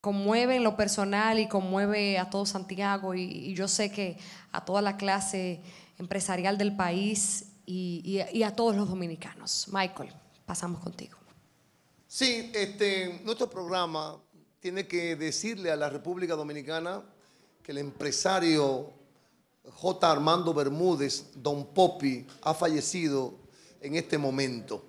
conmueve en lo personal y conmueve a todo Santiago y, yo sé que a toda la clase empresarial del país y, a todos los dominicanos. Michael, pasamos contigo. Sí, este, nuestro programa tiene que decirle a la República Dominicana que el empresario J. Armando Bermúdez, don Popi, ha fallecido en este momento.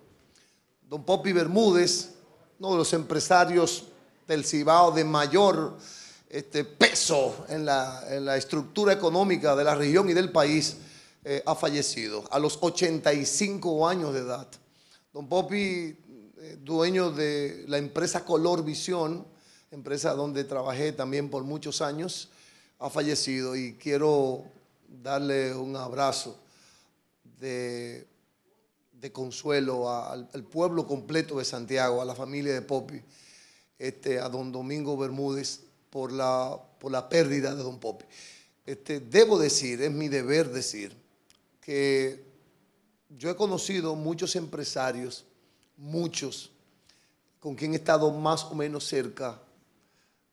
Don Popi Bermúdez, uno de los empresarios el Cibao de mayor este, peso en la, estructura económica de la región y del país, eh, ha fallecido a los 85 años de edad. Don Popi, eh, dueño de la empresa Color Visión, empresa donde trabajé también por muchos años, ha fallecido y quiero darle un abrazo de, consuelo al, al pueblo completo de Santiago, a la familia de Popi. Este, a don Domingo Bermúdez por la, por la pérdida de don Popi. Este, debo decir, es mi deber decir, que yo he conocido muchos empresarios, muchos, con quien he estado más o menos cerca.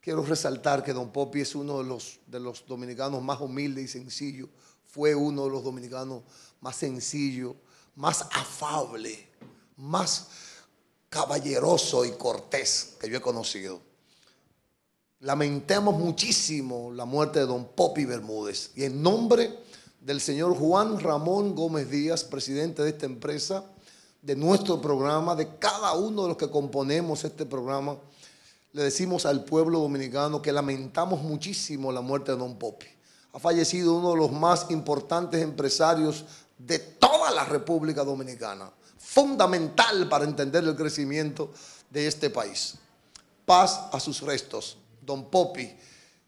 Quiero resaltar que don Popi es uno de los, de los dominicanos más humildes y sencillos. Fue uno de los dominicanos más sencillo más afable, más caballeroso y cortés que yo he conocido. Lamentamos muchísimo la muerte de don Popi Bermúdez y en nombre del señor Juan Ramón Gómez Díaz, presidente de esta empresa, de nuestro programa, de cada uno de los que componemos este programa, le decimos al pueblo dominicano que lamentamos muchísimo la muerte de don Popi. Ha fallecido uno de los más importantes empresarios de toda la República Dominicana, fundamental para entender el crecimiento de este país. Paz a sus restos. Don Popi,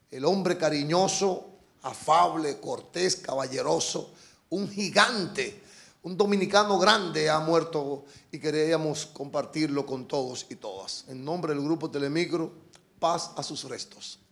el hombre cariñoso, afable, cortés, caballeroso, un gigante, un dominicano grande ha muerto y queríamos compartirlo con todos y todas. En nombre del Grupo Telemicro, paz a sus restos.